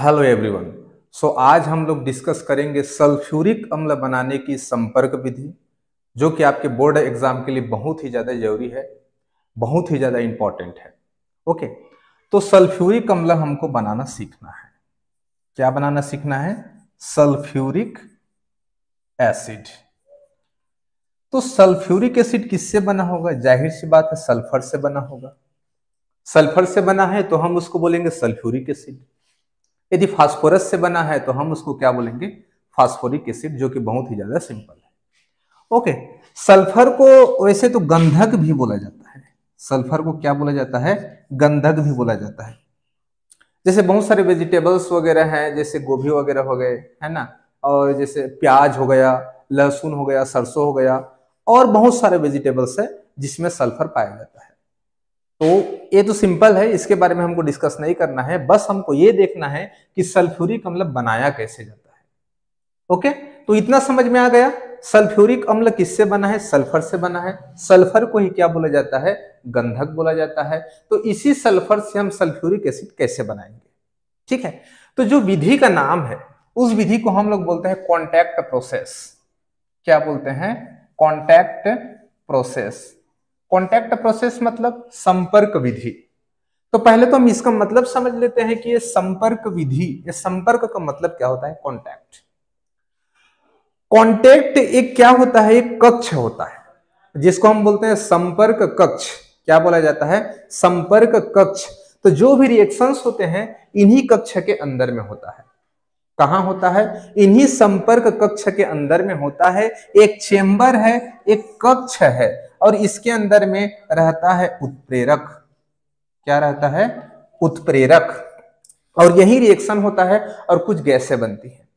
hello everyone so आज हम लोग डिस्कस करेंगे सल्फ्यूरिक अम्ल बनाने की संपर्क विधि जो कि आपके बोर्ड एग्जाम के लिए बहुत ही ज़्यादा जरूरी है बहुत ही ज़्यादा इम्पॉर्टेंट है ओके तो सल्फ्यूरिक अम्ल हमको बनाना सीखना है क्या बनाना सीखना है सल्फ्यूरिक एसिड तो सल्फ्यूरिक एसिड किससे बना होगा जाहिर सी बात है सल्फर से बना होगा सल्फर से बना है तो हम उसको बोलेंगे सल्फ्यूरिक एसिड यदि फास्फोरस से बना है तो हम उसको क्या बोलेंगे फास्फोरिक एसिड जो कि बहुत ही ज्यादा सिंपल है ओके सल्फर को वैसे तो गंधक भी बोला जाता है सल्फर को क्या बोला जाता है गंधक भी बोला जाता है जैसे बहुत सारे वेजिटेबल्स वगैरह हैं जैसे गोभी वगैरह हो गए है ना और जैसे प्याज हो गया लहसुन हो गया सरसों हो गया और बहुत सारे वेजिटेबल्स है जिसमें सल्फर पाया जाता है तो ये तो सिंपल है इसके बारे में हमको डिस्कस नहीं करना है बस हमको ये देखना है कि सल्फ्यूरिक अम्ल बनाया कैसे जाता है ओके तो इतना समझ में आ गया सल्फ्यूरिक अम्ल किससे बना है सल्फर से बना है सल्फर को ही क्या बोला जाता है गंधक बोला जाता है तो इसी सल्फर से हम सल्फ्यूरिक एसिड कैसे बनाएंगे ठीक है तो जो विधि का नाम है उस विधि को हम लोग बोलते हैं कॉन्टैक्ट प्रोसेस क्या बोलते हैं कॉन्टैक्ट प्रोसेस कॉन्टैक्ट प्रोसेस मतलब संपर्क विधि तो पहले तो हम इसका मतलब समझ लेते हैं कि ये संपर्क विधि ये संपर्क का मतलब क्या होता है कॉन्टैक्ट कॉन्टैक्ट एक क्या होता है एक कक्ष होता है जिसको हम बोलते हैं संपर्क कक्ष क्या बोला जाता है संपर्क कक्ष तो जो भी रिएक्शंस होते हैं इन्हीं कक्ष के अंदर में होता है कहा होता है इन्हीं संपर्क कक्ष के अंदर में होता है एक चेंबर है एक कक्ष है और इसके अंदर में रहता है उत्प्रेरक क्या रहता है उत्प्रेरक और यही रिएक्शन होता है और कुछ गैसें बनती हैं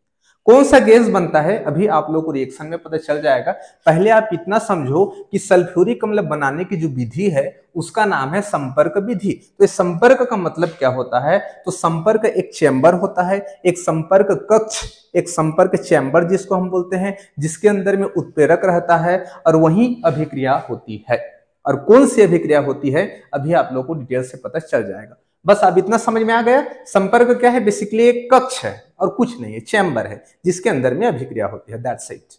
कौन सा गैस बनता है अभी आप लोग को रिएक्शन में पता चल जाएगा पहले आप इतना समझो कि सल्फ्यूरिक अम्ल बनाने की जो विधि है उसका नाम है संपर्क विधि तो इस संपर्क का मतलब क्या होता है तो संपर्क एक चैम्बर होता है एक संपर्क कक्ष एक संपर्क चैम्बर जिसको हम बोलते हैं जिसके अंदर में उत्प्रेरक रहता है और वही अभिक्रिया होती है और कौन सी अभिक्रिया होती है अभी आप लोग को डिटेल से पता चल जाएगा बस अब इतना समझ में आ गया संपर्क क्या है बेसिकली एक कक्ष है और कुछ नहीं है चैम्बर है जिसके अंदर में अभिक्रिया होती है दैट्स इट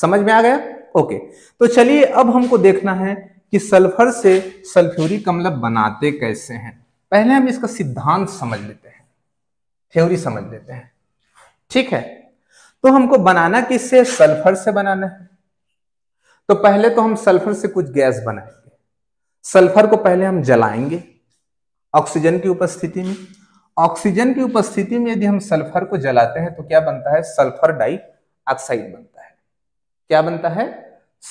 समझ में आ गया ओके तो चलिए अब हमको देखना है कि सल्फर से सल्फ्यूरिक अम्ल बनाते कैसे हैं पहले हम इसका सिद्धांत समझ लेते हैं थ्योरी समझ लेते हैं ठीक है तो हमको बनाना किससे सल्फर से बनाना है तो पहले तो हम सल्फर से कुछ गैस बनाएंगे सल्फर को पहले हम जलाएंगे ऑक्सीजन की उपस्थिति में ऑक्सीजन की उपस्थिति में यदि हम सल्फर को जलाते हैं तो क्या बनता है सल्फर डाई ऑक्साइड बनता है क्या बनता है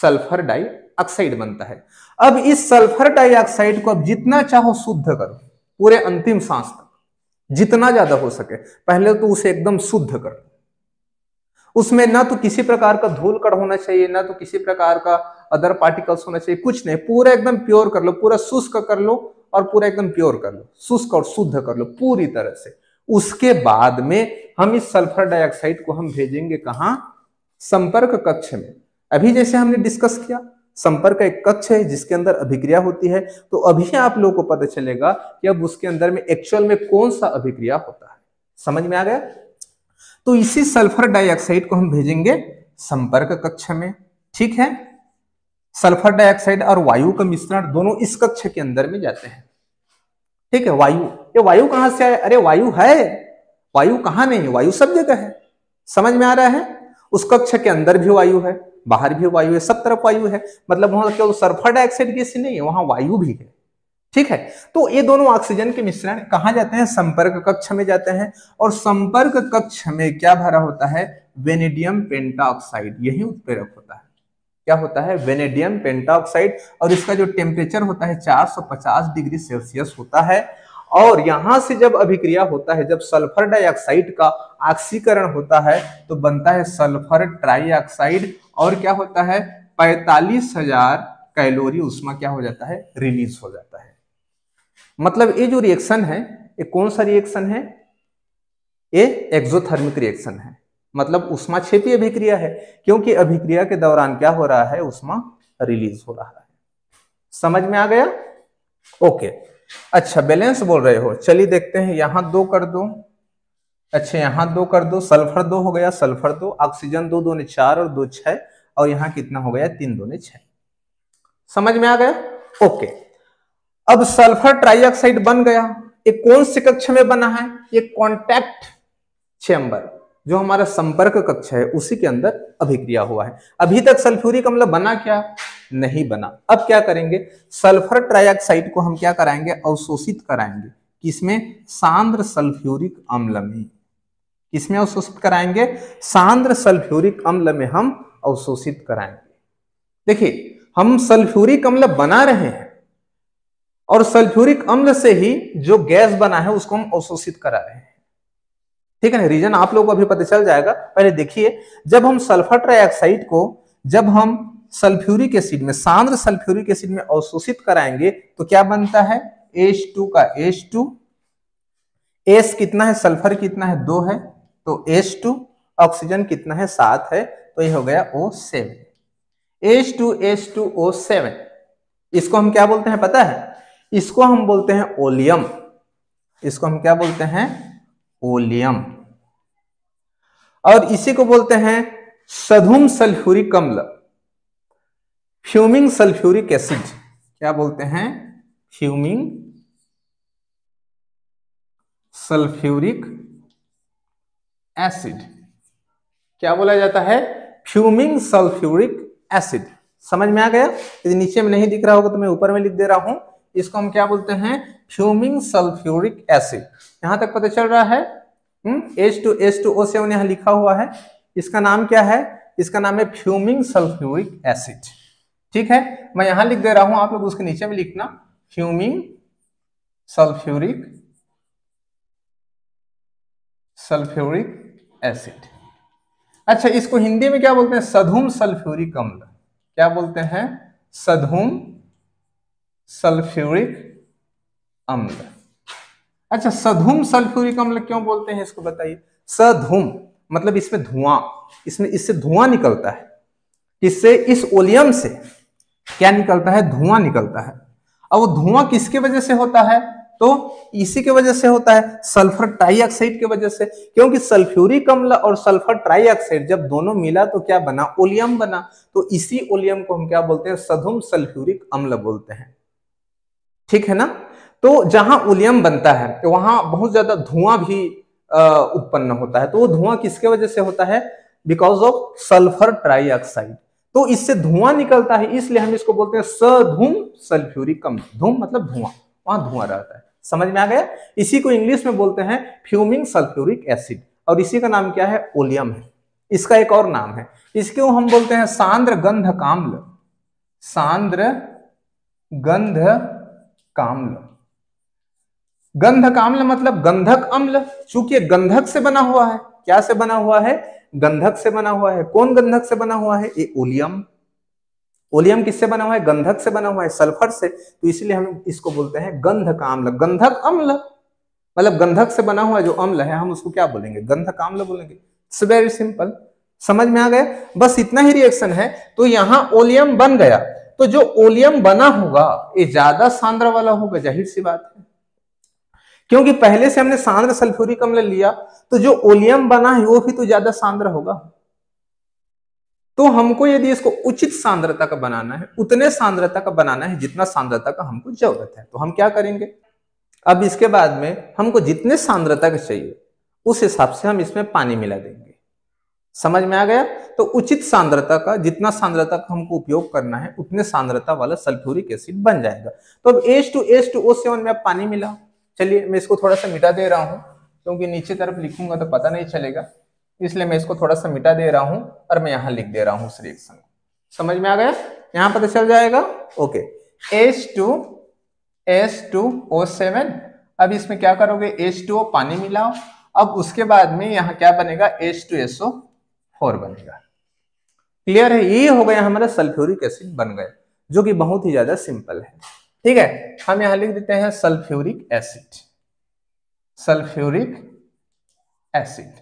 सल्फर डाई ऑक्साइड बनता है अब इस सल्फर डाइऑक्साइड को अब जितना चाहो शुद्ध करो पूरे अंतिम सांस तक जितना ज्यादा हो सके पहले तो उसे एकदम शुद्ध कर उसमें ना तो किसी प्रकार का धूल कड़ होना चाहिए ना तो किसी प्रकार का अदर पार्टिकल्स होना चाहिए कुछ नहीं पूरा एकदम प्योर कर लो पूरा शुष्क कर लो और पूरा एकदम प्योर कर लो शुष्क और शुद्ध कर लो पूरी तरह से उसके बाद में हम इस सल्फर डाइऑक्साइड को हम भेजेंगे कहा संपर्क कक्ष में अभी जैसे हमने डिस्कस किया संपर्क एक कक्ष है जिसके अंदर अभिक्रिया होती है तो अभी आप लोगों को पता चलेगा कि अब उसके अंदर में एक्चुअल में कौन सा अभिक्रिया होता है समझ में आ गया तो इसी सल्फर डाइऑक्साइड को हम भेजेंगे संपर्क कक्ष में ठीक है सल्फर डाइऑक्साइड और वायु का मिश्रण दोनों इस कक्ष के अंदर में जाते हैं ठीक है वायु ये वायु कहां से आए अरे वायु है वायु कहाँ में है वायु सब जगह है समझ में आ रहा है उस कक्ष के अंदर भी वायु है बाहर भी वायु है सब तरफ वायु है मतलब वहां केवल सल्फर डाइऑक्साइड गैस नहीं है वहां वायु भी है ठीक है तो ये दोनों ऑक्सीजन के मिश्रण कहाँ जाते हैं संपर्क कक्ष में जाते हैं और संपर्क कक्ष में क्या भरा होता है वेनेडियम पेंटाऑक्साइड यही उत्प्रेरक होता है क्या होता है वेनेडियम पेंटाऑक्साइड और इसका जो टेम्परेचर होता है 450 डिग्री सेल्सियस होता है और यहां से जब अभिक्रिया होता है जब सल्फर डाइऑक्साइड का ऑक्सीकरण होता है तो बनता है सल्फर ट्राइऑक्साइड और क्या होता है पैतालीस हजार कैलोरी उसमें क्या हो जाता है रिलीज हो जाता है मतलब ये जो रिएक्शन है ये कौन सा रिएक्शन है ये एक्जोथर्मिक रिएक्शन है मतलब उष्मा छेपी अभिक्रिया है क्योंकि अभिक्रिया के दौरान क्या हो रहा है उष्मा रिलीज हो रहा है समझ में आ गया ओके अच्छा बैलेंस बोल रहे हो चलिए देखते हैं यहां दो कर दो अच्छा यहां दो कर दो सल्फर दो हो गया सल्फर दो ऑक्सीजन दो दो ने चार और दो छह और यहां कितना हो गया तीन दो ने छह समझ में आ गया ओके अब सल्फर ट्राइऑक्साइड बन गया ये कौन से कक्ष में बना है ये कॉन्टैक्ट चेंबर जो हमारा संपर्क कक्ष है उसी के अंदर अभिक्रिया हुआ है अभी तक सल्फ्यूरिक अम्ल बना क्या नहीं बना अब क्या करेंगे सल्फर ट्राइऑक्साइड को हम क्या कराएंगे अवशोषित कराएंगे किसमें सांद्र सल्फ्यूरिक अम्ल में किसमें अवशोषित कराएंगे सांद्र सल्फ्यूरिक अम्ल में हम अवशोषित कराएंगे देखिए हम सल्फ्यूरिक अम्ल बना रहे हैं और सल्फ्यूरिक अम्ल से ही जो गैस बना है उसको हम अवशोषित करा रहे हैं ठीक है ना रीजन आप लोग को अभी पता चल जाएगा पहले देखिए जब हम सल्फर ट्राइऑक्साइड को जब हम सल्फ्यूरिक एसिड में सांद्र सल्फ्यूरिक एसिड में अवशोषित कराएंगे तो क्या बनता है H2 का H2 S कितना है सल्फर कितना है दो है तो H2 ऑक्सीजन कितना है सात है तो ये हो गया O7 टू ओ सेवन इसको हम क्या बोलते हैं पता है इसको हम बोलते हैं ओलियम इसको हम क्या बोलते हैं ओलियम और इसी को बोलते हैं सधुम सल्फ्यूरिक अम्ल फ्यूमिंग सल्फ्यूरिक एसिड क्या बोलते हैं फ्यूमिंग सल्फ्यूरिक एसिड क्या बोला जाता है फ्यूमिंग सल्फ्यूरिक एसिड समझ में आ गया यदि नीचे में नहीं दिख रहा होगा तो मैं ऊपर में लिख दे रहा हूं इसको हम क्या बोलते हैं फ्यूमिंग सल्फ्यूरिक एसिड यहां तक पता चल रहा है H two H two O seven यहां लिखा हुआ है इसका नाम क्या है इसका नाम है फ्यूमिंग सल्फ्यूरिक एसिड ठीक है मैं यहां लिख दे रहा हूं आप लोग उसके नीचे में लिखना फ्यूमिंग सल्फ्यूरिक सल्फ्यूरिक एसिड अच्छा इसको हिंदी में क्या बोलते हैं सधुम सल्फ्यूरिक अम्ल क्या बोलते हैं सधुम सल्फ्यूरिक अम्ल अच्छा सधुम सल्फ्यूरिक अम्ल क्यों बोलते हैं इसको बताइए सधुम मतलब इसमें धुआं इसमें इससे धुआं निकलता है इससे इस ओलियम से क्या निकलता है धुआं निकलता है अब वो धुआं किसके वजह से होता है तो इसी के वजह से होता है सल्फर ट्राइऑक्साइड के वजह से क्योंकि सल्फ्यूरिक अम्ल और सल्फर ट्राइऑक्साइड जब दोनों मिला तो क्या बना ओलियम बना तो इसी ओलियम को हम क्या बोलते हैं सधुम सल्फ्यूरिक अम्ल बोलते हैं ठीक है ना तो जहां उलियम बनता है तो वहां बहुत ज्यादा धुआं भी उत्पन्न होता है तो वो धुआं किसके वजह से होता है बिकॉज ऑफ सल्फर ट्राइऑक्साइड तो इससे धुआं निकलता है इसलिए हम इसको बोलते हैं सधूम सल्फ्यूरिक कम धूम मतलब धुआं वहां धुआं रहता है समझ में आ गया इसी को इंग्लिश में बोलते हैं फ्यूमिंग सल्फ्यूरिक एसिड और इसी का नाम क्या है ओलियम है इसका एक और नाम है इसके हम बोलते हैं सांद्र गंध काम्ल सांद्र गंध काम्ल गंध काम्ल मतलब गंधक अम्ल चूंकि गंधक से बना हुआ है क्या से बना हुआ है गंधक से बना हुआ है कौन गंधक से बना हुआ है ये ओलियम ओलियम किससे बना हुआ है गंधक से बना हुआ है सल्फर से तो इसलिए हम इसको बोलते हैं गंधक आम्ल गंधक अम्ल मतलब गंधक से बना हुआ जो अम्ल है हम उसको क्या बोलेंगे गंधक आम्ल बोलेंगे इट्स वेरी सिंपल समझ में आ गया बस इतना ही रिएक्शन है तो यहां ओलियम बन गया तो जो ओलियम बना होगा ये ज्यादा सांद्र वाला होगा जाहिर सी बात है क्योंकि पहले से हमने सांद्र सल्फ्यूरिक अम्ल लिया तो जो ओलियम बना है वो भी तो ज्यादा सांद्र होगा तो हमको यदि इसको उचित सांद्रता का बनाना है उतने सांद्रता का बनाना है जितना सांद्रता का हमको जरूरत है तो हम क्या करेंगे अब इसके बाद में हमको जितने सांद्रता का चाहिए उस हिसाब से हम इसमें पानी मिला देंगे समझ में आ गया तो उचित सांद्रता का जितना सांद्रता का हमको उपयोग करना है उतने सांद्रता वाला सल्फ्यूरिक एसिड बन जाएगा तो अब S two S two O seven में अब पानी मिला चलिए मैं इसको थोड़ा सा मिटा दे रहा हूँ क्योंकि नीचे तरफ लिखूंगा तो पता नहीं चलेगा इसलिए मैं इसको थोड़ा सा मिटा दे रहा हूँ और मैं यहाँ लिख दे रहा हूँ श्री रिएक्शन समझ में आ गया यहाँ पता चल जाएगा okay S two S two O seven अब इसमें क्या करोगे एस टू ओ पानी मिलाओ अब उसके बाद में यहाँ क्या बनेगा S two S O four बनेगा क्लियर है ये हो गया हमारा सल्फ्यूरिक एसिड बन गए जो कि बहुत ही ज्यादा सिंपल है ठीक है हम यहां लिख देते हैं सल्फ्यूरिक एसिड सल्फ्यूरिक एसिड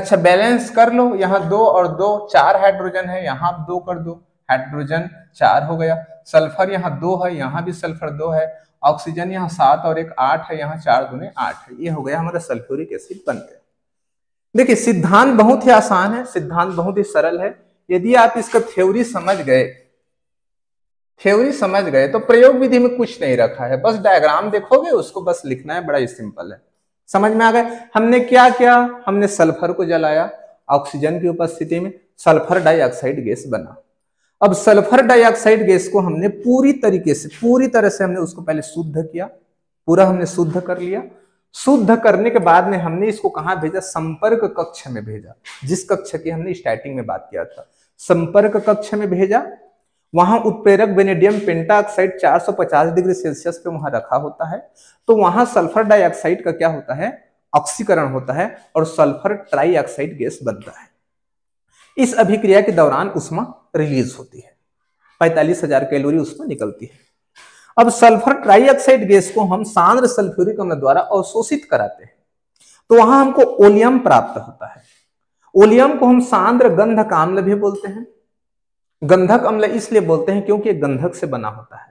अच्छा बैलेंस कर लो यहां दो और दो चार हाइड्रोजन है यहां दो कर दो हाइड्रोजन चार हो गया सल्फर यहाँ दो है यहाँ भी सल्फर दो है ऑक्सीजन यहाँ सात और एक आठ है यहाँ चार दूने आठ है ये हो गया हमारा सल्फ्यूरिक एसिड बन गया देखिए सिद्धांत बहुत ही आसान है सिद्धांत बहुत ही सरल है यदि आप इसका थ्योरी समझ गए थ्योरी समझ गए तो प्रयोग विधि में कुछ नहीं रखा है बस डायग्राम देखोगे उसको बस लिखना है बड़ा ही सिंपल है समझ में आ गए हमने क्या किया हमने सल्फर को जलाया ऑक्सीजन की उपस्थिति में सल्फर डाइऑक्साइड गैस बना अब सल्फर डाइऑक्साइड गैस को हमने पूरी तरीके से पूरी तरह से हमने उसको पहले शुद्ध किया पूरा हमने शुद्ध कर लिया शुद्ध करने के बाद में हमने इसको कहा भेजा संपर्क कक्ष में भेजा जिस कक्ष की हमने स्टार्टिंग में बात किया था संपर्क कक्ष में भेजा वहां उत्प्रेरक बेनेडियम पेंटाऑक्साइड 450 डिग्री सेल्सियस पे वहां रखा होता है तो वहां सल्फर डाइऑक्साइड का क्या होता है ऑक्सीकरण होता है और सल्फर ट्राइऑक्साइड गैस बनता है इस अभिक्रिया के दौरान उष्मा रिलीज होती है पैतालीस हजार कैलोरी उसमें निकलती है अब सल्फर ट्राइऑक्साइड गैस को हम सांद्र सल्फ्यूरिक अम्ल द्वारा अवशोषित कराते हैं तो वहां हमको ओलियम प्राप्त होता है ओलियम को हम सांद्र गंधक अम्ल भी बोलते हैं गंधक अम्ल इसलिए बोलते हैं क्योंकि गंधक से बना होता है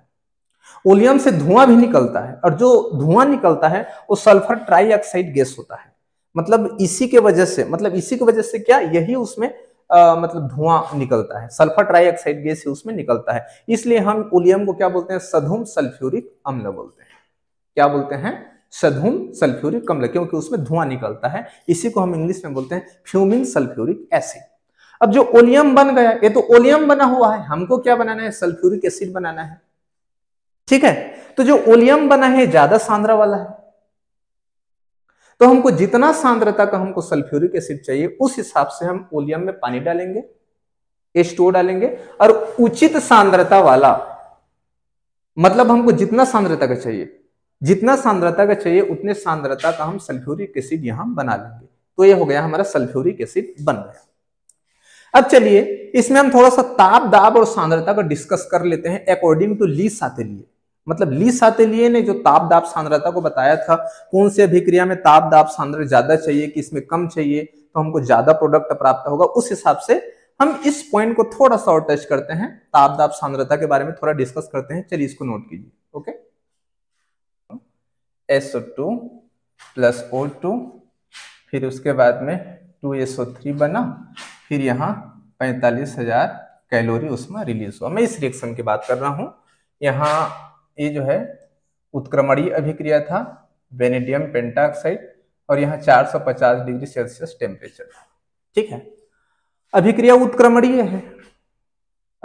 ओलियम से धुआं भी निकलता है और जो धुआं निकलता है वो सल्फर ट्राइऑक्साइड गैस होता है मतलब इसी के वजह से मतलब इसी की वजह से क्या यही उसमें आ, मतलब धुआं निकलता है सल्फर ट्राइऑक्साइड गैस उसमें निकलता है इसलिए हम उलियम को क्या बोलते हैं सधुम सल्फ्यूरिक अम्ल बोलते हैं क्या बोलते हैं सधुम सल्फ्यूरिक अम्ल क्योंकि उसमें धुआं निकलता है इसी को हम इंग्लिश में बोलते हैं फ्यूमिंग सल्फ्यूरिक एसिड अब जो ओलियम बन गया ये तो ओलियम बना हुआ है हमको क्या बनाना है सल्फ्यूरिक एसिड बनाना है ठीक है तो जो ओलियम बना है ज्यादा सांद्रा वाला है तो हमको जितना सांद्रता का हमको सल्फ्यूरिक एसिड चाहिए उस हिसाब से हम ओलियम में पानी डालेंगे एच डालेंगे और उचित सांद्रता वाला मतलब हमको जितना सांद्रता का चाहिए जितना सांद्रता का चाहिए उतने सांद्रता का हम सल्फ्यूरिक एसिड यहां बना लेंगे तो यह हो गया हमारा सल्फ्यूरिक एसिड बन गया अब चलिए इसमें हम थोड़ा सा ताप दाब और सांद्रता का डिस्कस कर लेते हैं अकॉर्डिंग टू ली लिए मतलब ली सातेलिए ने जो ताप दाप सांद्रता को बताया था कौन से अभिक्रिया में ताप दाप सांद्रता ज्यादा चाहिए कि इसमें कम चाहिए तो हमको ज्यादा प्रोडक्ट प्राप्त होगा उस हिसाब से हम इस पॉइंट को थोड़ा सा और टच करते हैं ताप दाप सांद्रता के बारे में थोड़ा डिस्कस करते हैं चलिए इसको नोट कीजिए okay SO two plus O two फिर उसके बाद में टू एसओ थ्री बना फिर यहाँ पैंतालीस हजार कैलोरी उसमें रिलीज हुआ मैं इस रिएक्शन की बात कर रहा हूँ यहाँ ये जो है उत्क्रमणीय अभिक्रिया था वेनेडियम पेंटाक्साइड और यहाँ 450 डिग्री सेल्सियस टेम्परेचर ठीक है अभिक्रिया उत्क्रमणीय है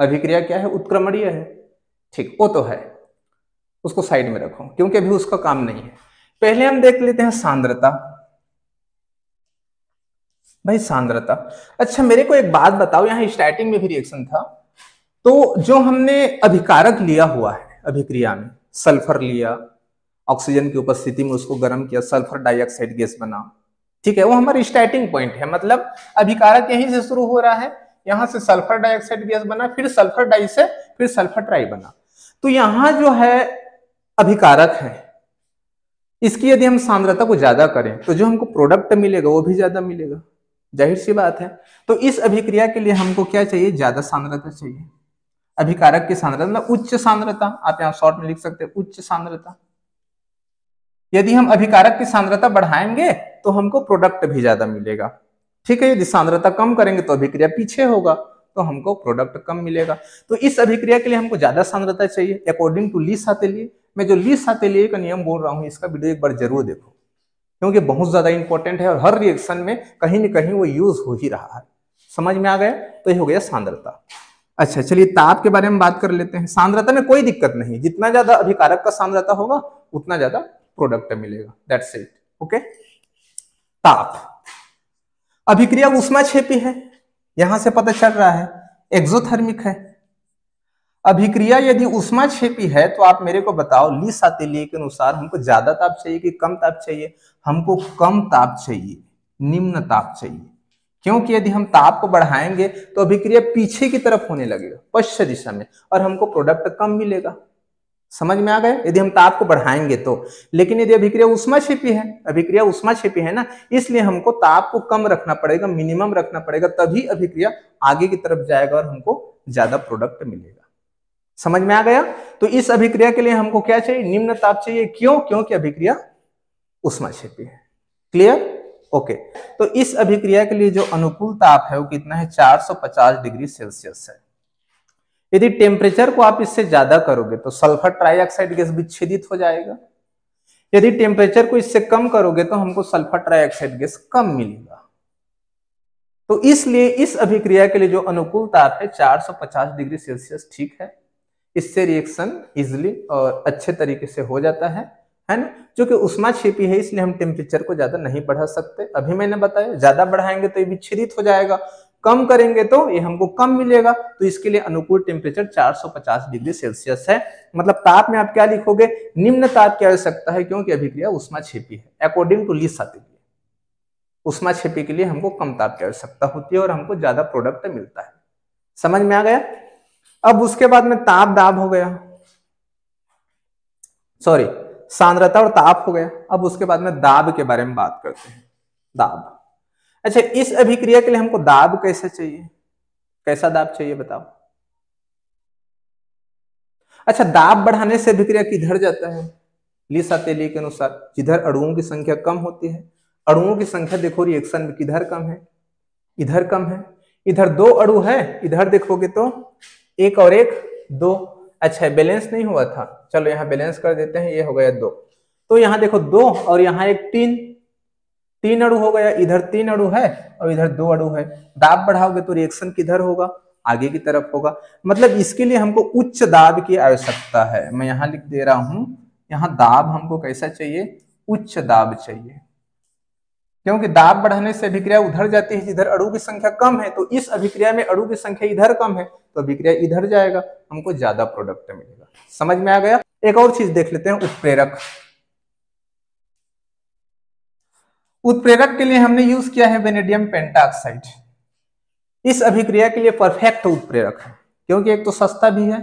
अभिक्रिया क्या है उत्क्रमणीय है ठीक वो तो है उसको साइड में रखो क्योंकि अभी उसका काम नहीं है पहले हम देख लेते हैं सांद्रता भाई सांद्रता अच्छा मेरे को एक बात बताओ यहां स्टार्टिंग में भी रिएक्शन था तो जो हमने अभिकारक लिया हुआ है अभिक्रिया में सल्फर लिया ऑक्सीजन की उपस्थिति में उसको गर्म किया सल्फर डाइऑक्साइड गैस बना ठीक है वो हमारी स्टार्टिंग पॉइंट है मतलब अभिकारक यहीं से शुरू हो रहा है यहां से सल्फर डाइऑक्साइड गैस बना फिर सल्फर डाई से फिर सल्फर ट्राई बना तो यहां जो है अभिकारक है इसकी यदि हम सांद्रता को ज्यादा करें तो जो हमको प्रोडक्ट मिलेगा वो भी ज्यादा मिलेगा जाहिर सी बात है तो इस अभिक्रिया के लिए हमको क्या चाहिए ज्यादा सांद्रता चाहिए अभिकारक की सांद्रता मतलब उच्च सांद्रता आप यहाँ शॉर्ट में लिख सकते हैं उच्च सांद्रता यदि हम अभिकारक की सांद्रता बढ़ाएंगे तो हमको प्रोडक्ट भी ज्यादा मिलेगा ठीक है यदि सांद्रता कम करेंगे तो अभिक्रिया पीछे होगा तो हमको प्रोडक्ट कम मिलेगा तो इस अभिक्रिया के लिए हमको ज्यादा सांद्रता चाहिए अकॉर्डिंग टू लीस लिए मैं जो लीस लिए का नियम बोल रहा हूँ इसका वीडियो एक बार जरूर देखो क्योंकि बहुत ज्यादा इंपॉर्टेंट है और हर रिएक्शन में कहीं ना कहीं वो यूज हो ही रहा है समझ में आ गया तो ये हो गया सांद्रता अच्छा चलिए ताप के बारे में बात कर लेते हैं सांद्रता में कोई दिक्कत नहीं जितना ज्यादा अभिकारक का सांद्रता होगा उतना ज्यादा प्रोडक्ट मिलेगा दैट्स इट ओके ताप अभिक्रिया उष्मा छेपी है यहां से पता चल रहा है एक्सोथर्मिक है अभिक्रिया यदि उष्मा छेपी है तो आप मेरे को बताओ ली सातिली के अनुसार हमको ज्यादा ताप चाहिए कि कम ताप चाहिए हमको कम ताप चाहिए निम्न ताप चाहिए क्योंकि यदि हम ताप को बढ़ाएंगे तो अभिक्रिया पीछे की तरफ होने लगेगा पश्च दिशा में और हमको प्रोडक्ट कम मिलेगा समझ में आ गए यदि हम ताप को बढ़ाएंगे तो लेकिन यदि अभिक्रिया उष्मा छिपी है अभिक्रिया उष्मा छिपी है ना इसलिए हमको ताप को कम रखना पड़ेगा मिनिमम रखना पड़ेगा तभी अभिक्रिया आगे की तरफ जाएगा और हमको ज्यादा प्रोडक्ट मिलेगा समझ में आ गया तो इस अभिक्रिया के लिए हमको क्या चाहिए निम्न ताप चाहिए क्यों क्योंकि अभिक्रिया उष्मा छिपी है क्लियर ओके तो इस अभिक्रिया के लिए जो अनुकूल ताप है वो कितना है 450 डिग्री सेल्सियस है यदि टेम्परेचर को आप इससे ज्यादा करोगे तो सल्फर ट्राइऑक्साइड गैस विच्छेदित हो जाएगा यदि टेम्परेचर को इससे कम करोगे तो हमको सल्फर ट्राइऑक्साइड गैस कम मिलेगा तो इसलिए इस अभिक्रिया के लिए जो अनुकूल ताप है 450 डिग्री सेल्सियस ठीक है इससे रिएक्शन इजिली और अच्छे तरीके से हो जाता है है ना जो कि उष्मा छिपी है इसलिए हम टेम्परेचर को ज्यादा नहीं बढ़ा सकते अभी मैंने बताया ज्यादा बढ़ाएंगे तो ये विच्छेदित हो जाएगा कम करेंगे तो ये हमको कम मिलेगा तो इसके लिए अनुकूल टेम्परेचर 450 डिग्री सेल्सियस है मतलब ताप में आप क्या लिखोगे निम्न ताप की आवश्यकता है क्योंकि अभिक्रिया उष्मा छिपी है अकॉर्डिंग टू लिस उष्मा छिपी के लिए हमको कम ताप की आवश्यकता होती है और हमको ज्यादा प्रोडक्ट मिलता है समझ में आ गया अब उसके बाद में ताप दाब हो गया सॉरी सांद्रता और ताप हो गया अब उसके बाद में दाब के बारे में बात करते हैं दाब अच्छा इस अभिक्रिया के लिए हमको दाब कैसे चाहिए कैसा दाब चाहिए बताओ अच्छा दाब बढ़ाने से अभिक्रिया किधर जाता है लिसा तेली के अनुसार जिधर अड़ुओं की संख्या कम होती है अड़ुओं की संख्या देखो रिएक्शन में किधर कम है इधर कम है इधर दो अड़ु है इधर देखोगे तो एक और एक दो अच्छा बैलेंस नहीं हुआ था चलो यहाँ बैलेंस कर देते हैं ये हो गया दो तो यहाँ देखो दो और यहाँ एक तीन तीन अड़ू हो गया इधर तीन अड़ू है और इधर दो अड़ू है दाब बढ़ाओगे तो रिएक्शन किधर होगा आगे की तरफ होगा मतलब इसके लिए हमको उच्च दाब की आवश्यकता है मैं यहाँ लिख दे रहा हूं यहाँ दाब हमको कैसा चाहिए उच्च दाब चाहिए क्योंकि दाब बढ़ाने से अभिक्रिया उधर जाती है जिधर अड़ू की संख्या कम है तो इस अभिक्रिया में अड़ू की संख्या इधर कम है तो अभिक्रिया इधर जाएगा हमको ज्यादा प्रोडक्ट मिलेगा समझ में आ गया एक और चीज देख लेते हैं उत्प्रेरक उत्प्रेरक के लिए हमने यूज किया है वेनेडियम पेंटाक्साइड इस अभिक्रिया के लिए परफेक्ट उत्प्रेरक है क्योंकि एक तो सस्ता भी है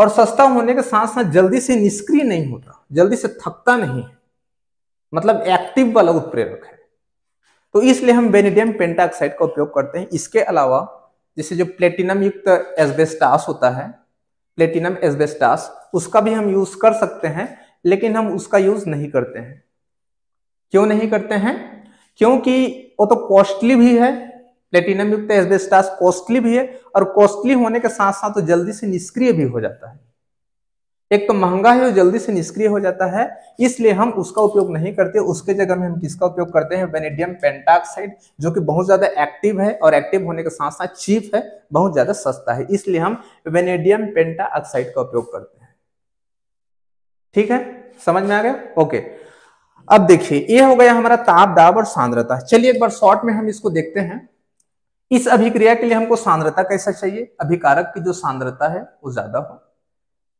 और सस्ता होने के साथ साथ जल्दी से निष्क्रिय नहीं होता जल्दी से थकता नहीं है मतलब एक्टिव वाला उत्प्रेरक है तो इसलिए हम बेनिडियम पेंटाक्साइड का उपयोग करते हैं इसके अलावा जैसे जो प्लेटिनम युक्त एसबेस्टास होता है प्लेटिनम एसबेस्टास उसका भी हम यूज कर सकते हैं लेकिन हम उसका यूज नहीं करते हैं क्यों नहीं करते हैं क्योंकि वो तो कॉस्टली भी है प्लेटिनम युक्त एसबेस्टास कॉस्टली भी है और कॉस्टली होने के साथ साथ तो जल्दी से निष्क्रिय भी हो जाता है एक तो महंगा है जो जल्दी से निष्क्रिय हो जाता है इसलिए हम उसका उपयोग नहीं करते उसके जगह में हम किसका उपयोग करते हैं वेनेडियम पेंटाक्साइड जो कि बहुत ज्यादा एक्टिव है और एक्टिव होने के साथ साथ चीप है बहुत ज्यादा सस्ता है इसलिए हम वेनेडियम पेंटा ऑक्साइड का उपयोग करते हैं ठीक है समझ में आ गया ओके अब देखिए ये हो गया हमारा ताप दाब और सांद्रता चलिए एक बार शॉर्ट में हम इसको देखते हैं इस अभिक्रिया के लिए हमको सांद्रता कैसा चाहिए अभिकारक की जो सांद्रता है वो ज्यादा हो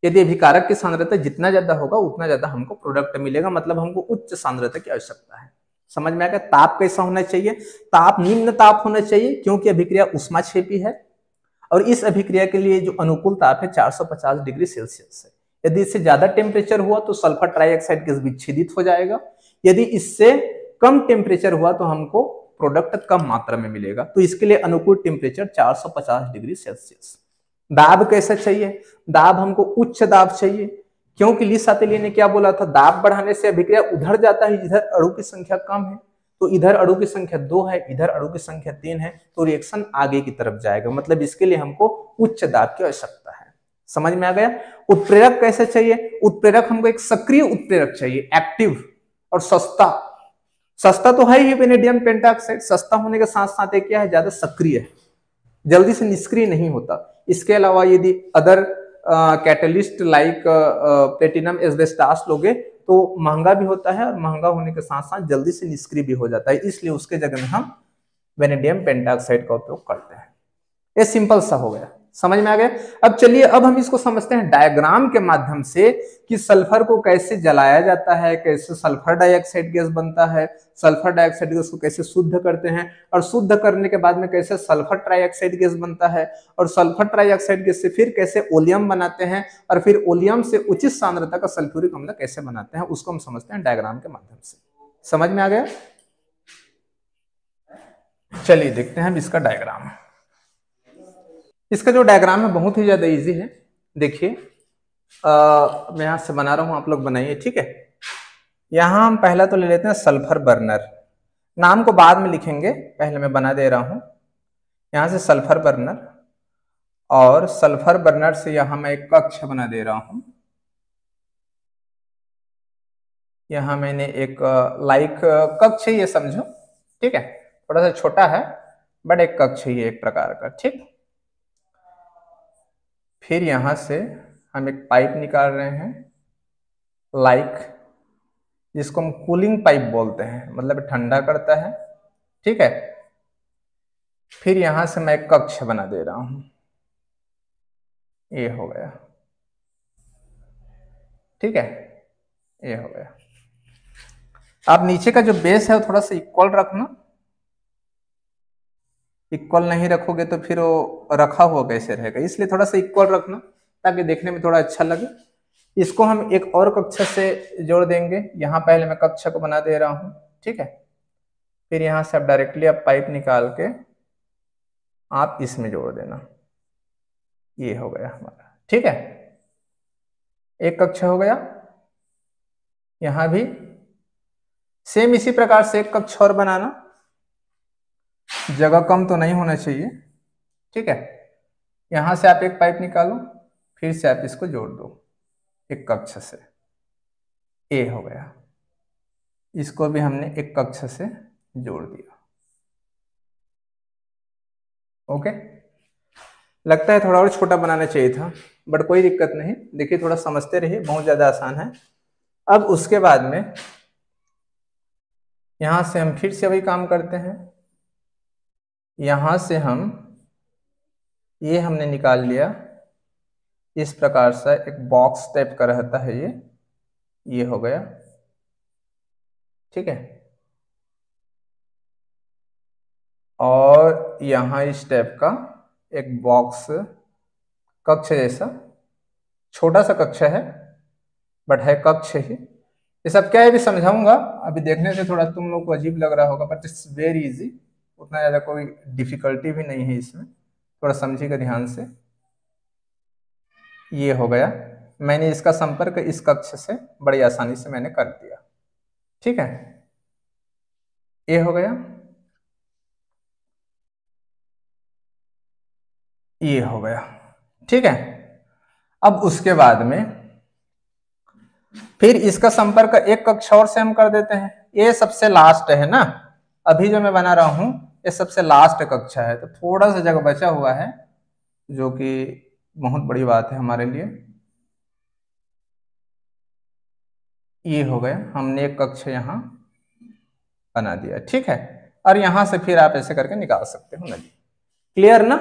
यदि अभिकारक की सांद्रता जितना ज्यादा होगा उतना ज्यादा हमको प्रोडक्ट मिलेगा मतलब हमको उच्च सांद्रता की आवश्यकता है समझ में आएगा ताप कैसा होना चाहिए ताप निम्न ताप होना चाहिए क्योंकि अभिक्रिया उष्मा छेपी है और इस अभिक्रिया के लिए जो अनुकूल ताप है 450 डिग्री सेल्सियस है यदि इससे ज्यादा टेम्परेचर हुआ तो सल्फर ट्राइऑक्साइड गैस विच्छेदित हो जाएगा यदि इससे कम टेम्परेचर हुआ तो हमको प्रोडक्ट कम मात्रा में मिलेगा तो इसके लिए अनुकूल टेम्परेचर चार डिग्री सेल्सियस दाब कैसा चाहिए दाब हमको उच्च दाब चाहिए क्योंकि ली सातेली ने क्या बोला था दाब बढ़ाने से अभिक्रिया उधर जाता है जिधर अड़ु की संख्या कम है तो इधर अड़ु की संख्या दो है इधर अड़ु की संख्या तीन है तो रिएक्शन आगे की तरफ जाएगा मतलब इसके लिए हमको उच्च दाब की आवश्यकता है समझ में आ गया उत्प्रेरक कैसे चाहिए उत्प्रेरक हमको एक सक्रिय उत्प्रेरक चाहिए एक्टिव और सस्ता सस्ता तो है ही वेनेडियम पेंटाक्साइड सस्ता होने के साथ साथ क्या है ज्यादा सक्रिय है जल्दी से निष्क्रिय नहीं होता इसके अलावा यदि other catalyst like platinum asbestos लोगे तो महंगा भी होता है और महंगा होने के साथ साथ जल्दी से निष्क्रिय भी हो जाता है इसलिए उसके जगह में हम वेनेडियम पेंटाक्साइड का उपयोग करते हैं ये सिंपल सा हो गया समझ में आ गया अब चलिए अब हम इसको समझते हैं डायग्राम के माध्यम से कि सल्फर को कैसे जलाया जाता है कैसे सल्फर डाइऑक्साइड गैस बनता है सल्फर डाइऑक्साइड गैस को कैसे शुद्ध करते हैं और शुद्ध करने के बाद में कैसे सल्फर ट्राइऑक्साइड गैस बनता है और सल्फर ट्राइऑक्साइड गैस से फिर कैसे ओलियम बनाते हैं और फिर ओलियम से उचित सांद्रता का सल्फ्यूरिक अम्ल कैसे बनाते हैं उसको हम समझते हैं डायग्राम के माध्यम से समझ में आ गया चलिए देखते हैं हम इसका डायग्राम इसका जो डायग्राम है बहुत ही ज़्यादा इजी है देखिए मैं यहाँ से बना रहा हूँ आप लोग बनाइए ठीक है यहाँ हम पहला तो ले लेते हैं सल्फर बर्नर नाम को बाद में लिखेंगे पहले मैं बना दे रहा हूं यहाँ से सल्फर बर्नर और सल्फर बर्नर से यहां मैं एक कक्ष बना दे रहा हूं यहाँ मैंने एक लाइक कक्ष ये समझो ठीक है थोड़ा सा छोटा है बट एक कक्ष ही एक प्रकार का ठीक फिर यहाँ से हम एक पाइप निकाल रहे हैं लाइक जिसको हम कूलिंग पाइप बोलते हैं मतलब ठंडा करता है ठीक है फिर यहाँ से मैं एक कक्ष बना दे रहा हूँ ये हो गया ठीक है ये हो गया अब नीचे का जो बेस है वो थोड़ा सा इक्वल रखना इक्वल नहीं रखोगे तो फिर वो रखा हुआ कैसे रहेगा इसलिए थोड़ा सा इक्वल रखना ताकि देखने में थोड़ा अच्छा लगे इसको हम एक और कक्षा से जोड़ देंगे यहाँ पहले मैं कक्षा को बना दे रहा हूँ ठीक है फिर यहाँ से आप डायरेक्टली आप पाइप निकाल के आप इसमें जोड़ देना ये हो गया हमारा ठीक है एक कक्षा हो गया यहाँ भी सेम इसी प्रकार से एक कक्षा और बनाना जगह कम तो नहीं होना चाहिए ठीक है यहां से आप एक पाइप निकालो फिर से आप इसको जोड़ दो एक कक्ष से ए हो गया इसको भी हमने एक कक्ष से जोड़ दिया ओके लगता है थोड़ा और छोटा बनाना चाहिए था बट कोई दिक्कत नहीं देखिए थोड़ा समझते रहिए बहुत ज़्यादा आसान है अब उसके बाद में यहाँ से हम फिर से वही काम करते हैं यहाँ से हम ये हमने निकाल लिया इस प्रकार से एक बॉक्स टाइप का रहता है ये ये हो गया ठीक है और यहाँ इस टाइप का एक बॉक्स कक्ष जैसा छोटा सा कक्ष है बट है कक्ष ही ये सब क्या है भी समझाऊंगा अभी देखने से थोड़ा तुम लोग को अजीब लग रहा होगा बट इट्स वेरी इजी उतना ज़्यादा कोई डिफ़िकल्टी भी नहीं है इसमें थोड़ा समझिएगा ध्यान से ये हो गया मैंने इसका संपर्क इस कक्ष से बड़ी आसानी से मैंने कर दिया ठीक है ये हो गया ये हो गया ठीक है अब उसके बाद में फिर इसका संपर्क एक कक्ष और से हम कर देते हैं ये सबसे लास्ट है ना अभी जो मैं बना रहा हूँ ये सबसे लास्ट कक्षा है तो थोड़ा सा जगह बचा हुआ है जो कि बहुत बड़ी बात है हमारे लिए ये हो गया हमने एक कक्ष यहाँ बना दिया ठीक है और यहाँ से फिर आप ऐसे करके निकाल सकते हो नदी क्लियर ना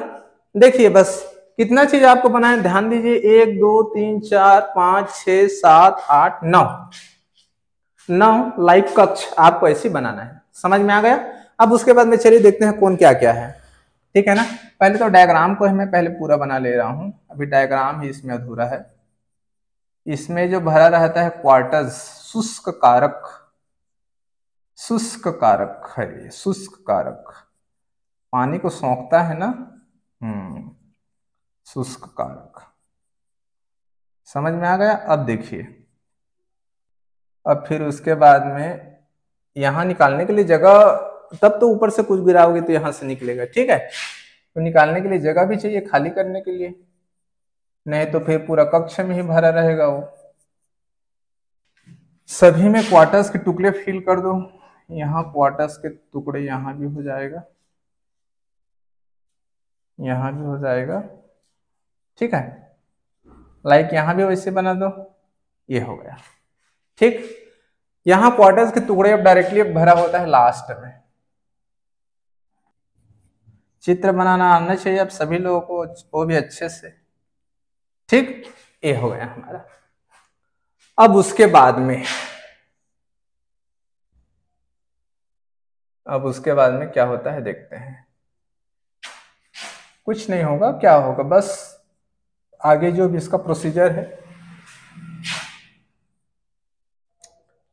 देखिए बस कितना चीज आपको बनाए ध्यान दीजिए एक दो तीन चार पांच छ सात आठ नौ नौ लाइव कक्ष आपको ऐसी बनाना है समझ में आ गया अब उसके बाद में चलिए देखते हैं कौन क्या क्या है ठीक है ना पहले तो डायग्राम को मैं पहले पूरा बना ले रहा हूँ अभी डायग्राम ही इसमें अधूरा है इसमें जो भरा रहता है क्वार्टर्स शुष्क कारक शुष्क कारक है शुष्क कारक पानी को सौंकता है ना हम्म शुष्क कारक समझ में आ गया अब देखिए अब फिर उसके बाद में यहाँ निकालने के लिए जगह तब तो ऊपर से कुछ गिराओगे तो यहाँ से निकलेगा ठीक है तो निकालने के लिए जगह भी चाहिए खाली करने के लिए नहीं तो फिर पूरा कक्ष में ही भरा रहेगा वो सभी में क्वार्टर्स के टुकड़े फिल कर दो यहाँ क्वार्टर्स के टुकड़े यहाँ भी हो जाएगा यहाँ भी हो जाएगा ठीक है लाइक यहाँ भी वैसे बना दो ये हो गया ठीक यहां क्वार्टर्स के टुकड़े अब डायरेक्टली भरा होता है लास्ट में चित्र बनाना आना चाहिए अब सभी लोगों को वो भी अच्छे से ठीक ये हो गया हमारा अब उसके बाद में अब उसके बाद में क्या होता है देखते हैं कुछ नहीं होगा क्या होगा बस आगे जो भी इसका प्रोसीजर है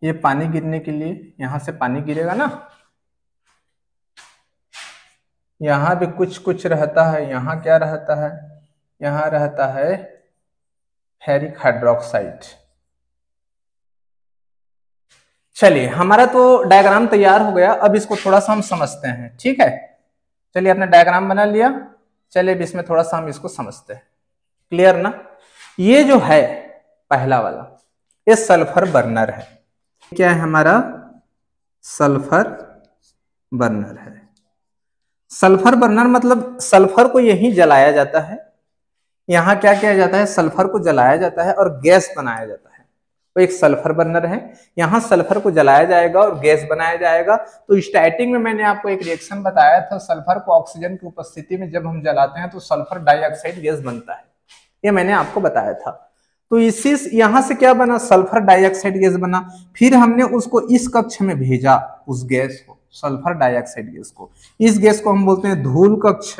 ये पानी गिरने के लिए यहां से पानी गिरेगा ना यहां भी कुछ कुछ रहता है यहां क्या रहता है यहां रहता है फेरिक हाइड्रोक्साइड चलिए हमारा तो डायग्राम तैयार हो गया अब इसको थोड़ा सा हम समझते हैं ठीक है चलिए आपने डायग्राम बना लिया चलिए अब इसमें थोड़ा सा हम इसको समझते हैं क्लियर ना ये जो है पहला वाला ये सल्फर बर्नर है क्या है हमारा सल्फर बर्नर है सल्फर बर्नर मतलब सल्फर को यही जलाया जाता है यहां क्या किया जाता है सल्फर को जलाया जाता है और गैस बनाया जाता है तो एक सल्फर बर्नर है यहाँ सल्फर को जलाया जाएगा और गैस बनाया जाएगा तो स्टार्टिंग में मैंने आपको एक रिएक्शन बताया था सल्फर को ऑक्सीजन की उपस्थिति में जब हम जलाते हैं तो सल्फर डाइऑक्साइड गैस बनता है ये मैंने आपको बताया था तो इसी यहां से क्या बना सल्फर डाइऑक्साइड गैस बना फिर हमने उसको इस कक्ष में भेजा उस गैस को सल्फर डाइऑक्साइड गैस को इस गैस को हम बोलते हैं धूल कक्ष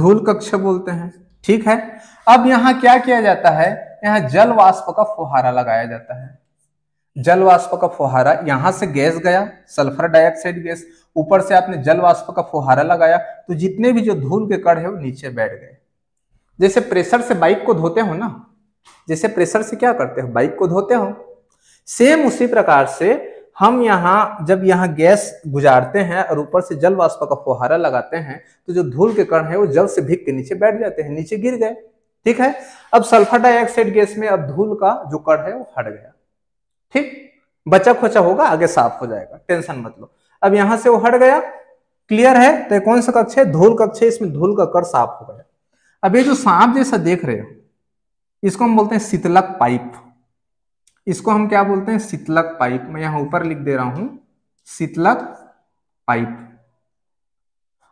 धूल कक्ष बोलते हैं ठीक है अब यहाँ क्या किया जाता है यहाँ जल वाष्प का फुहारा लगाया जाता है जल वाष्प का फुहारा यहां से गैस गया सल्फर डाइऑक्साइड गैस ऊपर से आपने जल वाष्प का फुहारा लगाया तो जितने भी जो धूल के कण है वो नीचे बैठ गए जैसे प्रेशर से बाइक को धोते हो ना जैसे प्रेशर से क्या करते हो बाइक को धोते हो सेम उसी प्रकार से हम यहाँ जब यहाँ गैस गुजारते हैं और ऊपर से जल वाष्प का फुहारा लगाते हैं तो जो धूल के कण है वो जल से भीग के नीचे बैठ जाते हैं नीचे गिर गए ठीक है अब सल्फर डाइऑक्साइड गैस में अब धूल का जो कण है वो हट गया ठीक बचा खोचा होगा आगे साफ हो जाएगा टेंशन मत लो अब यहां से वो हट गया क्लियर है तो कौन सा कक्ष है धूल कक्ष है इसमें धूल का कर साफ हो गया अब ये जो सांप जैसा देख रहे हो इसको हम बोलते हैं शीतलक पाइप इसको हम क्या बोलते हैं शीतलक पाइप मैं यहां ऊपर लिख दे रहा हूं शीतलक पाइप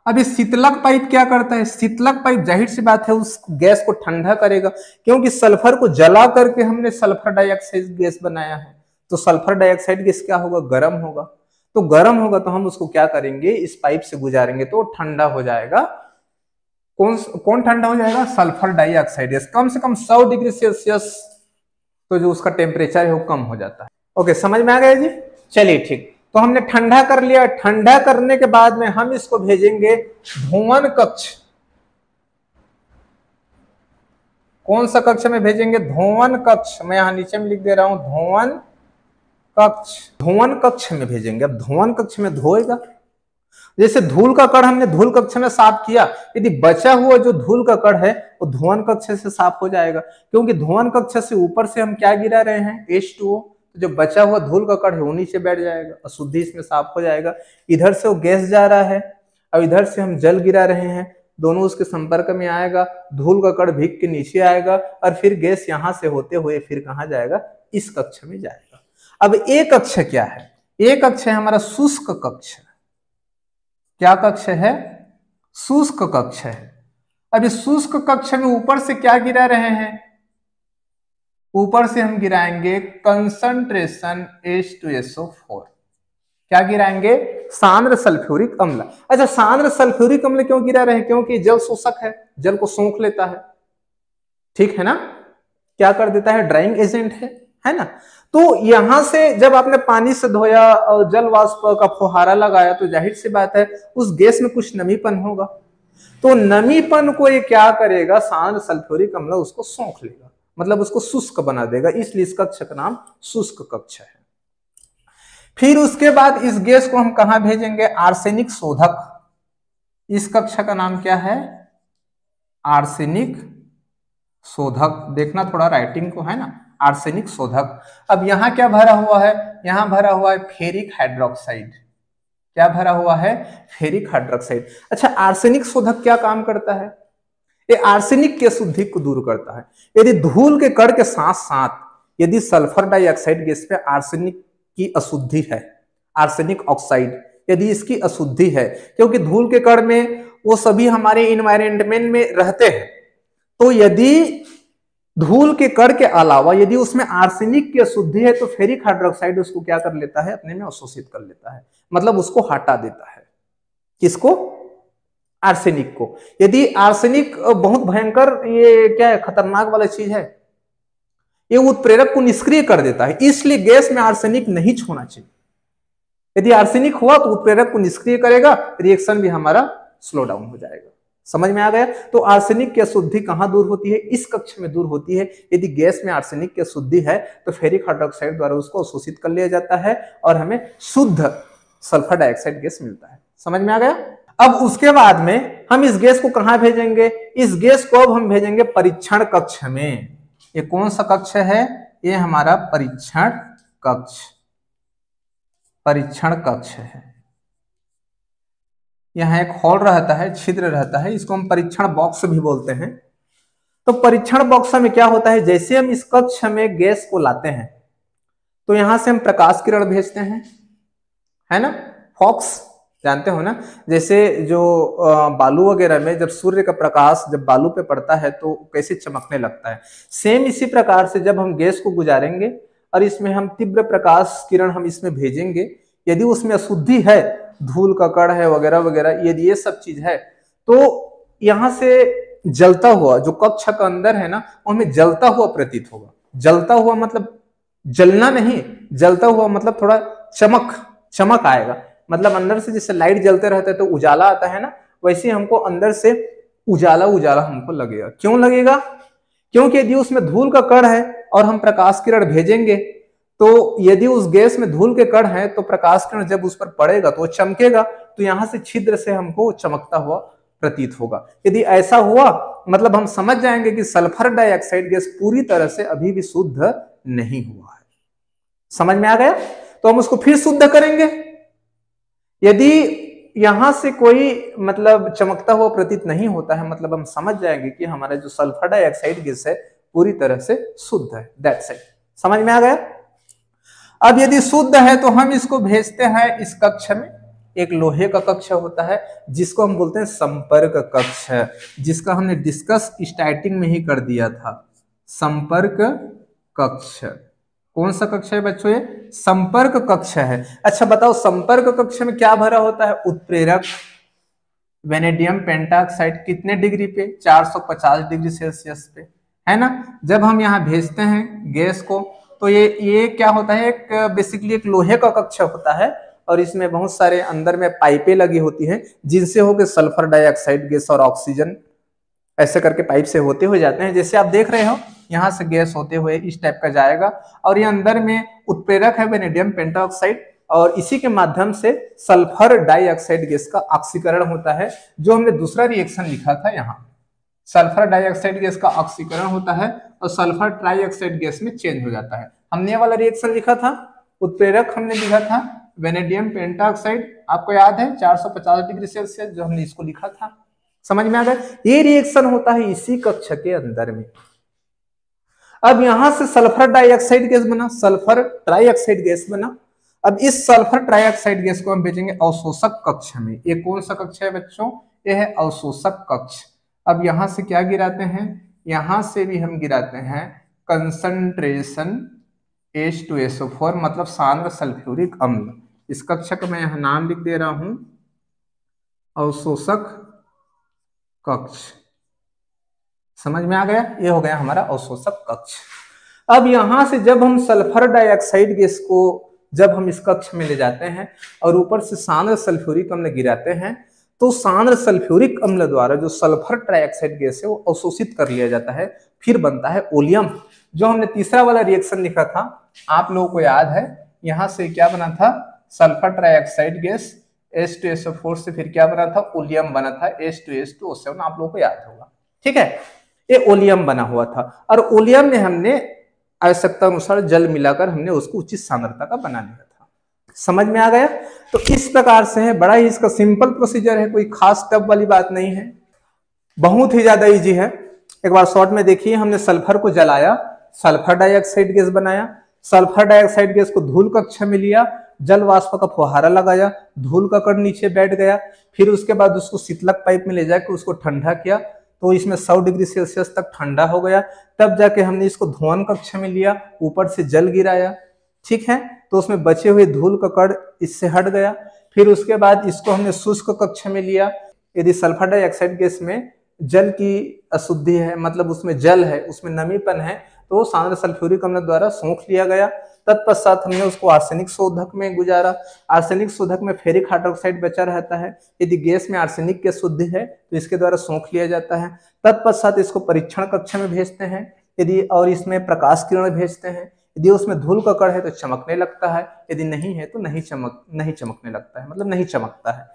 अब ये शीतलक पाइप क्या करता है शीतलक पाइप जाहिर सी बात है उस गैस को ठंडा करेगा क्योंकि सल्फर को जला करके हमने सल्फर डाइऑक्साइड गैस बनाया है तो सल्फर डाइऑक्साइड गैस क्या होगा गर्म होगा तो गर्म होगा तो हम उसको क्या करेंगे इस पाइप से गुजारेंगे तो ठंडा हो जाएगा कौन कौन ठंडा हो जाएगा सल्फर डाइऑक्साइड कम से कम 100 डिग्री सेल्सियस तो जो उसका टेम्परेचर है वो कम हो जाता है ओके समझ में आ गया जी चलिए ठीक तो हमने ठंडा कर लिया ठंडा करने के बाद में हम इसको भेजेंगे धुवन कक्ष कौन सा कक्ष में भेजेंगे धोवन कक्ष मैं यहां नीचे में लिख दे रहा हूं धोवन कक्ष धुवन कक्ष में भेजेंगे अब धोवन कक्ष में धोएगा जैसे धूल का कण हमने धूल कक्ष में साफ किया यदि बचा हुआ जो धूल का कण है वो धुवन कक्ष से साफ हो जाएगा क्योंकि धुवन कक्ष से ऊपर से हम क्या गिरा रहे हैं एस टू तो जो बचा हुआ धूल का कण है वो नीचे बैठ जाएगा अशुद्धि इसमें साफ हो जाएगा इधर से वो गैस जा रहा है अब इधर से हम जल गिरा रहे हैं दोनों उसके संपर्क में आएगा धूल का कण भीग के नीचे आएगा और फिर गैस यहाँ से होते हुए फिर कहा जाएगा इस कक्ष में जाएगा अब एक कक्ष क्या है एक कक्ष है हमारा शुष्क कक्ष क्या कक्ष है शुष्क कक्ष है अब इस शुष्क कक्ष में ऊपर से क्या गिरा रहे हैं ऊपर से हम गिराएंगे concentration H two S O four क्या गिराएंगे सांद्र सल्फ्यूरिक अम्ल अच्छा सांद्र सल्फ्यूरिक अम्ल क्यों गिरा रहे हैं क्योंकि जल शोषक है जल को सोख लेता है ठीक है ना क्या कर देता है ड्राइंग एजेंट है है ना तो यहां से जब आपने पानी से धोया जल वाष्प का फुहारा लगाया तो जाहिर सी बात है उस गैस में कुछ नमीपन होगा तो नमीपन को ये क्या करेगा सांड सल्फोरिक अम्ल उसको सौंख लेगा मतलब उसको शुष्क बना देगा इसलिए इस कक्ष का नाम शुष्क कक्ष है फिर उसके बाद इस गैस को हम कहा भेजेंगे आर्सेनिक शोधक इस कक्षा का नाम क्या है आर्सेनिक शोधक देखना थोड़ा राइटिंग को है ना आर्सेनिक शोधक अब यहाँ क्या भरा हुआ है यहाँ भरा हुआ है फेरिक हाइड्रोक्साइड क्या भरा हुआ है फेरिक हाइड्रोक्साइड अच्छा आर्सेनिक शोधक क्या काम करता है ये आर्सेनिक के शुद्धि को दूर करता है यदि धूल के कण के साथ साथ यदि सल्फर डाइऑक्साइड गैस पे आर्सेनिक की अशुद्धि है आर्सेनिक ऑक्साइड यदि इसकी अशुद्धि है क्योंकि धूल के कण में वो सभी हमारे इन्वायरमेंट में रहते हैं तो यदि धूल के कर के अलावा यदि उसमें आर्सेनिक की अशुद्धि है तो फेरिक हाइड्रोक्साइड उसको क्या कर लेता है अपने में अवशोषित कर लेता है मतलब उसको हटा देता है किसको आर्सेनिक को यदि आर्सेनिक बहुत भयंकर ये क्या है खतरनाक वाला चीज है ये उत्प्रेरक को निष्क्रिय कर देता है इसलिए गैस में आर्सेनिक नहीं छोड़ना चाहिए यदि आर्सेनिक हुआ तो उत्प्रेरक को निष्क्रिय करेगा रिएक्शन भी हमारा स्लो डाउन हो जाएगा समझ में आ गया तो आर्सेनिक की अशुद्धि कहाँ दूर होती है इस कक्ष में दूर होती है यदि गैस में आर्सेनिक की अशुद्धि है तो फेरिक हाइड्रोक्साइड द्वारा उसको अवशोषित कर लिया जाता है और हमें शुद्ध सल्फर डाइऑक्साइड गैस मिलता है समझ में आ गया अब उसके बाद में हम इस गैस को कहाँ भेजेंगे इस गैस को अब हम भेजेंगे परीक्षण कक्ष में ये कौन सा कक्ष है ये हमारा परीक्षण कक्ष परीक्षण कक्ष है यहाँ एक हॉल रहता है छिद्र रहता है इसको हम परीक्षण बॉक्स भी बोलते हैं तो परीक्षण बॉक्स में क्या होता है जैसे हम इस कक्ष में गैस को लाते हैं तो यहां से हम प्रकाश किरण भेजते हैं है ना फॉक्स जानते हो ना जैसे जो बालू वगैरह में जब सूर्य का प्रकाश जब बालू पे पड़ता है तो कैसे चमकने लगता है सेम इसी प्रकार से जब हम गैस को गुजारेंगे और इसमें हम तीव्र प्रकाश किरण हम इसमें भेजेंगे यदि उसमें अशुद्धि है धूल ककड़ है वगैरह वगैरह यदि ये सब चीज है तो यहां से जलता हुआ जो कक्ष का अंदर है ना वो हमें जलता हुआ प्रतीत होगा जलता हुआ मतलब जलना नहीं जलता हुआ मतलब थोड़ा चमक चमक आएगा मतलब अंदर से जैसे लाइट जलते रहता है तो उजाला आता है ना वैसे हमको अंदर से उजाला उजाला हमको लगेगा क्यों लगेगा क्योंकि यदि उसमें धूल का कण है और हम प्रकाश किरण भेजेंगे तो यदि उस गैस में धूल के कण है तो प्रकाश किरण जब उस पर पड़ेगा तो चमकेगा तो यहां से छिद्र से हमको चमकता हुआ प्रतीत होगा यदि ऐसा हुआ मतलब हम समझ जाएंगे कि सल्फर डाइऑक्साइड गैस पूरी तरह से अभी भी शुद्ध नहीं हुआ है समझ में आ गया तो हम उसको फिर शुद्ध करेंगे यदि यहां से कोई मतलब चमकता हुआ प्रतीत नहीं होता है मतलब हम समझ जाएंगे कि हमारा जो सल्फर डाइऑक्साइड गैस है पूरी तरह से शुद्ध है समझ में आ गया अब यदि शुद्ध है तो हम इसको भेजते हैं इस कक्ष में एक लोहे का कक्ष होता है जिसको हम बोलते हैं संपर्क कक्ष जिसका हमने डिस्कस स्टार्टिंग में ही कर दिया था संपर्क कक्ष कौन सा कक्ष है बच्चों ये संपर्क कक्ष है अच्छा बताओ संपर्क कक्ष में क्या भरा होता है उत्प्रेरक वेनेडियम पेंटाक्साइड कितने डिग्री पे 450 डिग्री सेल्सियस पे है ना जब हम यहाँ भेजते हैं गैस को तो ये ये क्या होता है एक बेसिकली एक लोहे का कक्ष होता है और इसमें बहुत सारे अंदर में पाइपें लगी होती हैं जिनसे होके सल्फर डाइऑक्साइड गैस और ऑक्सीजन ऐसे करके पाइप से होते हुए जाते हैं जैसे आप देख रहे हो यहाँ से गैस होते हुए इस टाइप का जाएगा और ये अंदर में उत्प्रेरक है वेनेडियम पेंटाऑक्साइड और इसी के माध्यम से सल्फर डाइऑक्साइड गैस का ऑक्सीकरण होता है जो हमने दूसरा रिएक्शन लिखा था यहाँ सल्फर डाइऑक्साइड गैस का ऑक्सीकरण होता है और सल्फर ट्राइऑक्साइड गैस में चेंज हो जाता है हमने वाला रिएक्शन लिखा था उत्प्रेरक हमने लिखा था वेनेडियम पेंटाऑक्साइड आपको याद है 450 डिग्री सेल्सियस जो हमने इसको लिखा था समझ में आ गया ये रिएक्शन होता है इसी कक्ष के अंदर में अब यहां से सल्फर डाइऑक्साइड गैस बना सल्फर ट्राइऑक्साइड गैस बना अब इस सल्फर ट्राइऑक्साइड गैस को हम भेजेंगे अवशोषक कक्ष में ये कौन सा कक्ष है बच्चों ये है अवशोषक कक्ष अब यहां से क्या गिराते हैं यहां से भी हम गिराते हैं concentration H two SO four मतलब सांद्र सल्फ्यूरिक अम्ल इस कक्षक का मैं नाम लिख दे रहा हूं अवशोषक कक्ष समझ में आ गया ये हो गया हमारा अवशोषक कक्ष अब यहां से जब हम सल्फर डाइऑक्साइड गैस को जब हम इस कक्ष में ले जाते हैं और ऊपर से सांद्र सल्फ्यूरिक अम्ल गिराते हैं तो सांद्र सल्फ्यूरिक अम्ल द्वारा जो सल्फर ट्राइऑक्साइड गैस है वो अवशोषित कर लिया जाता है फिर बनता है ओलियम जो हमने तीसरा वाला रिएक्शन लिखा था आप लोगों को याद है यहां से क्या बना था sulphur trioxide gas S two S four से फिर क्या बना था ओलियम बना था S two S two seven आप लोगों को याद होगा ठीक है ये ओलियम बना हुआ था और ओलियम में हमने आवश्यकता अनुसार जल मिलाकर हमने उसको उचित सांद्रता का बना लिया था समझ में आ गया तो इस प्रकार से है बड़ा ही इसका सिंपल प्रोसीजर है कोई खास टब वाली बात नहीं है बहुत ही ज्यादा इजी है एक बार शॉर्ट में देखिए हमने सल्फर को जलाया सल्फर डाइऑक्साइड गैस बनाया सल्फर डाइऑक्साइड गैस को धूल कक्षा में लिया जल वाष्प का फुहारा लगाया धूल का कण नीचे बैठ गया फिर उसके बाद उसको शीतलक पाइप में ले जाकर उसको ठंडा किया तो इसमें 100 डिग्री सेल्सियस तक ठंडा हो गया तब जाके हमने इसको धुआन कक्षा में लिया ऊपर से जल गिराया ठीक है तो उसमें बचे हुए धूल ककड़ इससे हट गया फिर उसके बाद इसको हमने शुष्क कक्ष में लिया यदि सल्फर डाइऑक्साइड गैस में जल की अशुद्धि है मतलब उसमें जल है उसमें नमीपन है तो सांद्र सल्फ्यूरिक अम्ल द्वारा सोख लिया गया तत्पश्चात हमने उसको आर्सेनिक शोधक में गुजारा आर्सेनिक शोधक में फेरिक हाइड्रोक्साइड बचा रहता है यदि गैस में आर्सेनिक की शुद्धि है तो इसके द्वारा सोख लिया जाता है तत्पश्चात इसको परीक्षण कक्ष में भेजते हैं यदि और इसमें प्रकाश किरण भेजते हैं यदि उसमें धूल ककड़ है तो चमकने लगता है यदि नहीं है तो नहीं चमक नहीं चमकने लगता है मतलब नहीं चमकता है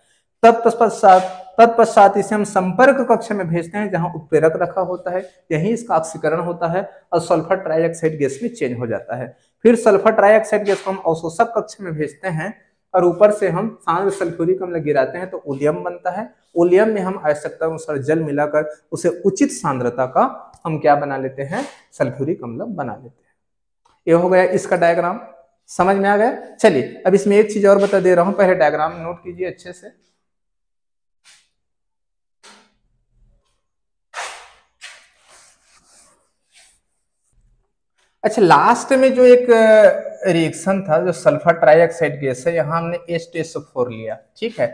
तब तत्पश्चात तत्पश्चात इसे हम संपर्क कक्ष में भेजते हैं जहां उत्प्रेरक रखा होता है यही इसका ऑक्सीकरण होता है और सल्फर ट्राइऑक्साइड गैस में चेंज हो जाता है फिर सल्फर ट्राइऑक्साइड गैस को हम अवशोषक कक्ष में भेजते हैं और ऊपर से हम सांद्र सल्फ्यूरिक अम्ल गिराते हैं तो उलियम बनता है उलियम में हम आवश्यकता अनुसार जल मिलाकर उसे उचित सांद्रता का हम क्या बना लेते हैं सल्फ्यूरिक अम्ल बना लेते हैं ये हो गया इसका डायग्राम समझ में आ गया चलिए अब इसमें एक चीज और बता दे रहा हूं पहले डायग्राम नोट कीजिए अच्छे से अच्छा लास्ट में जो एक रिएक्शन था जो सल्फर ट्राइऑक्साइड गैस है यहां हमने एच टी एस फोर लिया ठीक है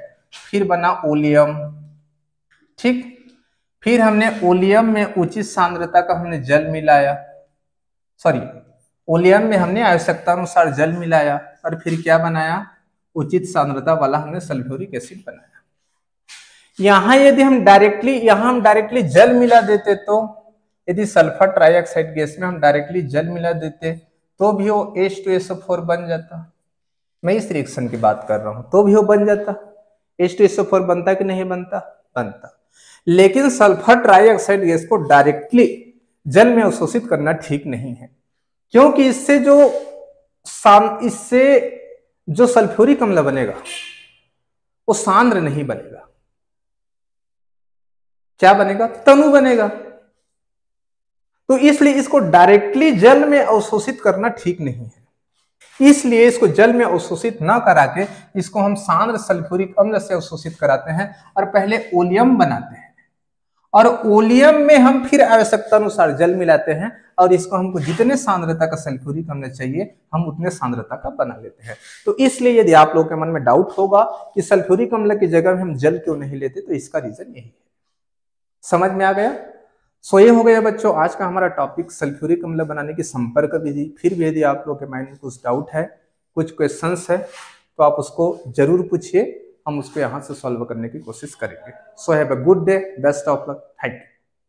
फिर बना ओलियम ठीक फिर हमने ओलियम में उचित सांद्रता का हमने जल मिलाया सॉरी ओलियन में हमने आवश्यकता अनुसार जल मिलाया और फिर क्या बनाया उचित सांद्रता वाला हमने सल्फ्यूरिक एसिड बनाया यहां यदि हम डायरेक्टली यहां हम डायरेक्टली जल मिला देते तो यदि सल्फर ट्राइऑक्साइड गैस में हम डायरेक्टली जल मिला देते तो भी वो एच टू एस फोर बन जाता मैं इस रिएक्शन की बात कर रहा हूं तो भी वो बन जाता एच टू एस फोर बनता कि नहीं बनता बनता लेकिन सल्फर ट्राइऑक्साइड गैस को डायरेक्टली जल में अवशोषित करना ठीक नहीं है क्योंकि इससे जो साम इससे जो सल्फ्यूरिक अम्ल बनेगा वो सांद्र नहीं बनेगा क्या बनेगा तनु बनेगा तो इसलिए इसको डायरेक्टली जल में अवशोषित करना ठीक नहीं है इसलिए इसको जल में अवशोषित ना करा के इसको हम सांद्र सल्फ्यूरिक अम्ल से अवशोषित कराते हैं और पहले ओलियम बनाते हैं और ओलियम में हम फिर आवश्यकता अनुसार जल मिलाते हैं और इसको हमको जितने सांद्रता का सल्फ्यूरिक हमने चाहिए हम उतने सांद्रता का बना लेते हैं तो इसलिए यदि आप लोग के मन में डाउट होगा कि सल्फ्यूरिक अम्ल की जगह में हम जल क्यों नहीं लेते तो इसका रीजन यही है समझ में आ गया सो ये हो गया बच्चों आज का हमारा टॉपिक सल्फ्यूरिक अम्ल बनाने की संपर्क विधि फिर भी यदि आप लोग के माइंड में कुछ डाउट है कुछ क्वेश्चन है तो आप उसको जरूर पूछिए हम उसको यहाँ से सॉल्व करने की कोशिश करेंगे so have a good day best of luck thank you